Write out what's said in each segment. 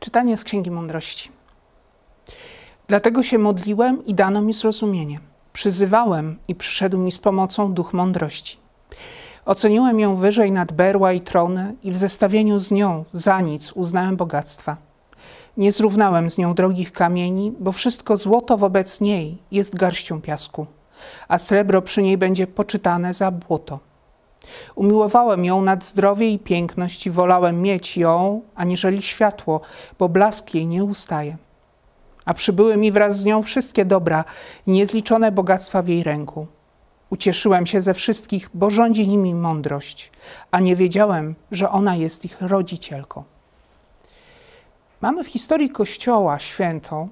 czytanie z Księgi Mądrości. Dlatego się modliłem i dano mi zrozumienie. Przyzywałem i przyszedł mi z pomocą duch mądrości. Oceniłem ją wyżej nad berła i trony i w zestawieniu z nią za nic uznałem bogactwa. Nie zrównałem z nią drogich kamieni, bo wszystko złoto wobec niej jest garścią piasku, a srebro przy niej będzie poczytane za błoto. Umiłowałem ją nad zdrowie i piękność i wolałem mieć ją, aniżeli światło, bo blask jej nie ustaje. A przybyły mi wraz z nią wszystkie dobra i niezliczone bogactwa w jej ręku. Ucieszyłem się ze wszystkich, bo rządzi nimi mądrość, a nie wiedziałem, że ona jest ich rodzicielką. Mamy w historii Kościoła świętą,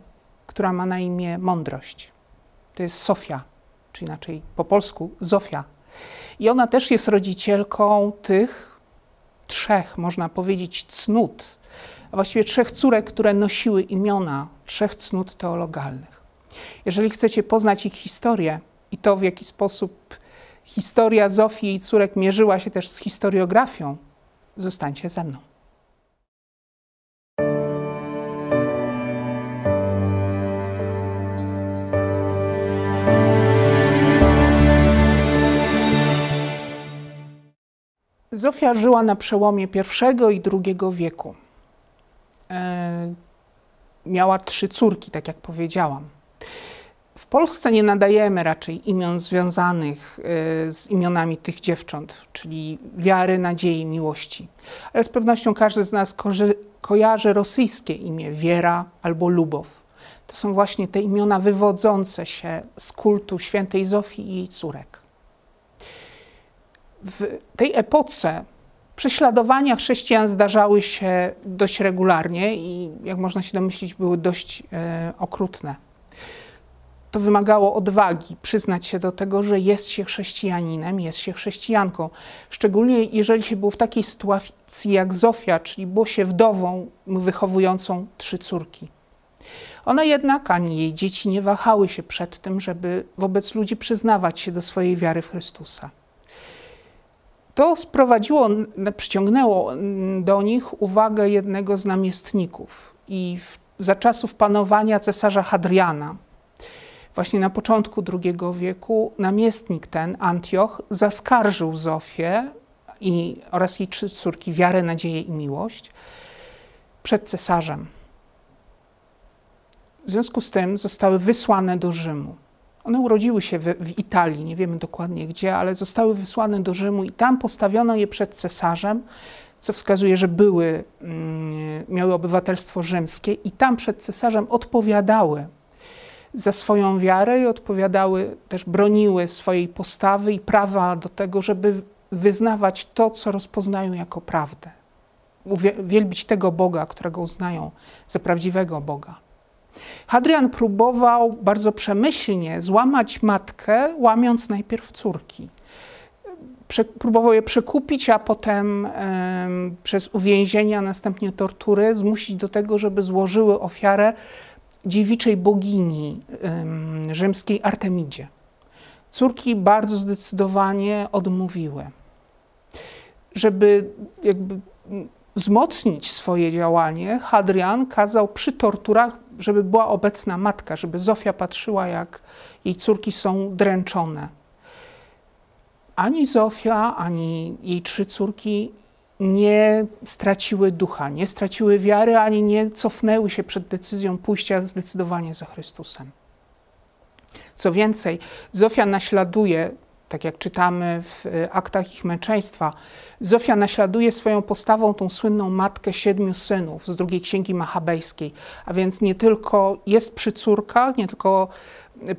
która ma na imię mądrość. To jest Sofia, czy inaczej po polsku Zofia i ona też jest rodzicielką tych trzech, można powiedzieć, cnót, a właściwie trzech córek, które nosiły imiona trzech cnót teologalnych. Jeżeli chcecie poznać ich historię i to, w jaki sposób historia Zofii i córek mierzyła się też z historiografią, zostańcie ze mną. Zofia żyła na przełomie I i II wieku. E, miała trzy córki, tak jak powiedziałam. W Polsce nie nadajemy raczej imion związanych e, z imionami tych dziewcząt, czyli wiary, nadziei, miłości. Ale z pewnością każdy z nas kojarzy rosyjskie imię Wiera albo Lubow. To są właśnie te imiona wywodzące się z kultu świętej Zofii i jej córek w tej epoce prześladowania chrześcijan zdarzały się dość regularnie i, jak można się domyślić, były dość e, okrutne. To wymagało odwagi przyznać się do tego, że jest się chrześcijaninem, jest się chrześcijanką. Szczególnie jeżeli się było w takiej sytuacji jak Zofia, czyli było się wdową wychowującą trzy córki. Ona jednak ani jej dzieci nie wahały się przed tym, żeby wobec ludzi przyznawać się do swojej wiary w Chrystusa. To sprowadziło, przyciągnęło do nich uwagę jednego z namiestników i w, za czasów panowania cesarza Hadriana, właśnie na początku II wieku, namiestnik ten, Antioch, zaskarżył Zofię i, oraz jej trzy córki wiarę, nadzieję i miłość przed cesarzem. W związku z tym zostały wysłane do Rzymu. One urodziły się w, w, Italii, nie wiemy dokładnie gdzie, ale zostały wysłane do Rzymu i tam postawiono je przed cesarzem, co wskazuje, że były, mm, miały obywatelstwo rzymskie i tam przed cesarzem odpowiadały za swoją wiarę i odpowiadały, też broniły swojej postawy i prawa do tego, żeby wyznawać to, co rozpoznają jako prawdę. Uwielbić tego Boga, którego uznają za prawdziwego Boga. Hadrian próbował bardzo przemyślnie złamać matkę, łamiąc najpierw córki. próbował je przekupić, a potem przez uwięzienia, następnie tortury, zmusić do tego, żeby złożyły ofiarę dziewiczej bogini rzymskiej Artemidzie. Córki bardzo zdecydowanie odmówiły. Żeby jakby mm, wzmocnić swoje działanie, Hadrian kazał przy torturach żeby była obecna matka, żeby Zofia patrzyła, jak jej córki są dręczone. Ani Zofia, ani jej trzy córki nie straciły ducha, nie straciły wiary, ani nie cofnęły się przed decyzją pójścia zdecydowanie za Chrystusem. Co więcej, Zofia naśladuje tak jak czytamy w e, aktach ich męczeństwa, Zofia naśladuje swoją postawą tą słynną matkę siedmiu synów z drugiej księgi machabejskiej, a więc nie tylko jest przy córkach, nie tylko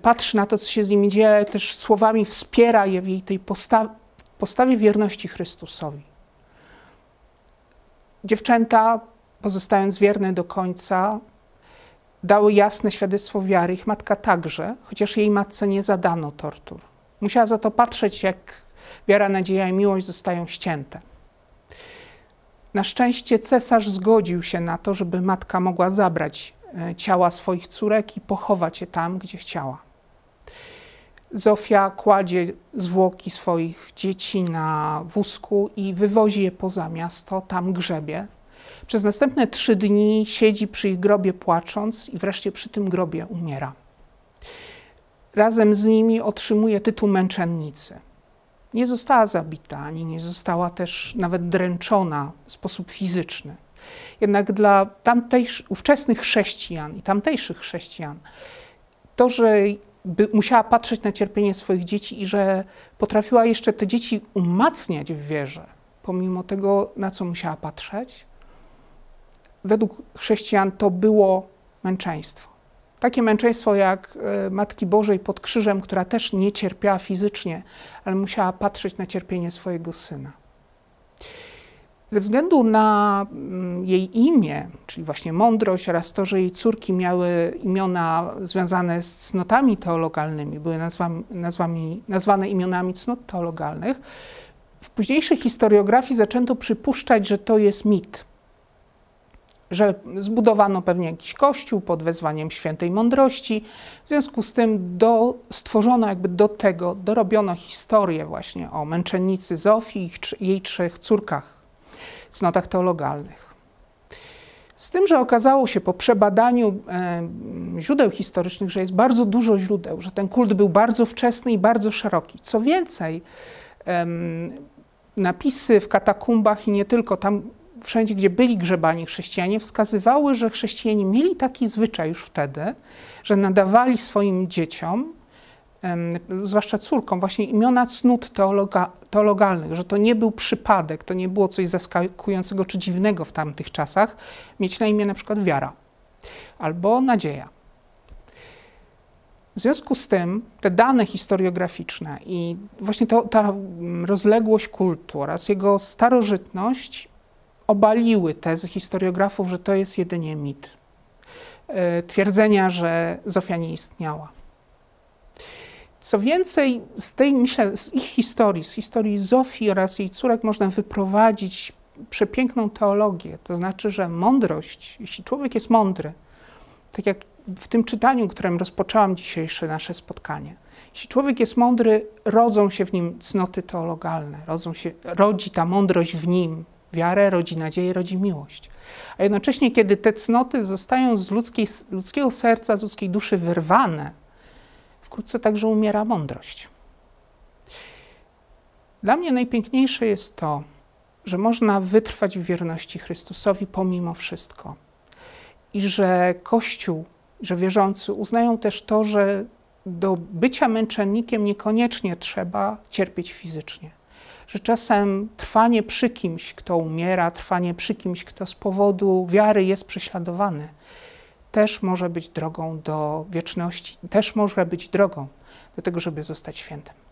patrzy na to, co się z nimi dzieje, ale też słowami wspiera je w jej tej posta postawie wierności Chrystusowi. Dziewczęta, pozostając wierne do końca, dały jasne świadectwo wiary, ich matka także, chociaż jej matce nie zadano tortur. Musiała za to patrzeć, jak wiara, nadzieja i miłość zostają ścięte. Na szczęście cesarz zgodził się na to, żeby matka mogła zabrać e, ciała swoich córek i pochować je tam, gdzie chciała. Zofia kładzie zwłoki swoich dzieci na wózku i wywozi je poza miasto, tam grzebie. Przez następne trzy dni siedzi przy ich grobie płacząc i wreszcie przy tym grobie umiera razem z nimi otrzymuje tytuł męczennicy. Nie została zabita, ani nie została też nawet dręczona w sposób fizyczny. Jednak dla ówczesnych chrześcijan i tamtejszych chrześcijan, to, że musiała patrzeć na cierpienie swoich dzieci i że potrafiła jeszcze te dzieci umacniać w wierze, pomimo tego, na co musiała patrzeć, według chrześcijan to było męczeństwo. Takie męczeństwo jak e, Matki Bożej pod krzyżem, która też nie cierpiała fizycznie, ale musiała patrzeć na cierpienie swojego syna. Ze względu na mm, jej imię, czyli właśnie mądrość, oraz to, że jej córki miały imiona związane z cnotami teologalnymi, były nazwami, nazwami, nazwane imionami cnot teologalnych, w późniejszej historiografii zaczęto przypuszczać, że to jest mit że zbudowano pewnie jakiś kościół pod wezwaniem świętej mądrości. W związku z tym do, stworzono jakby do tego, dorobiono historię właśnie o męczennicy Zofii i jej trzech córkach, cnotach teologalnych. Z tym, że okazało się po przebadaniu e, źródeł historycznych, że jest bardzo dużo źródeł, że ten kult był bardzo wczesny i bardzo szeroki. Co więcej, napisy w katakumbach i nie tylko, tam wszędzie, gdzie byli grzebani chrześcijanie, wskazywały, że chrześcijanie mieli taki zwyczaj już wtedy, że nadawali swoim dzieciom, zwłaszcza córkom, właśnie imiona cnót teologa, teologalnych, że to nie był przypadek, to nie było coś zaskakującego czy dziwnego w tamtych czasach, mieć na imię na przykład wiara albo nadzieja. W związku z tym te dane historiograficzne i właśnie to, ta mm, rozległość kultu oraz jego starożytność obaliły tezy historiografów, że to jest jedynie mit. E, twierdzenia, że Zofia nie istniała. Co więcej, z tej, myślę, z ich historii, z historii Zofii oraz jej córek można wyprowadzić przepiękną teologię. To znaczy, że mądrość, jeśli człowiek jest mądry, tak jak w tym czytaniu, którym rozpoczęłam dzisiejsze nasze spotkanie, jeśli człowiek jest mądry, rodzą się w nim cnoty teologalne, rodzą się, rodzi ta mądrość w nim, Wiarę rodzi nadzieję, rodzi miłość. A jednocześnie, kiedy te cnoty zostają z ludzkiej, ludzkiego serca, z ludzkiej duszy wyrwane, wkrótce także umiera mądrość. Dla mnie najpiękniejsze jest to, że można wytrwać w wierności Chrystusowi pomimo wszystko. I że Kościół, że wierzący uznają też to, że do bycia męczennikiem niekoniecznie trzeba cierpieć fizycznie że czasem trwanie przy kimś, kto umiera, trwanie przy kimś, kto z powodu wiary jest prześladowany, też może być drogą do wieczności, też może być drogą do tego, żeby zostać świętym.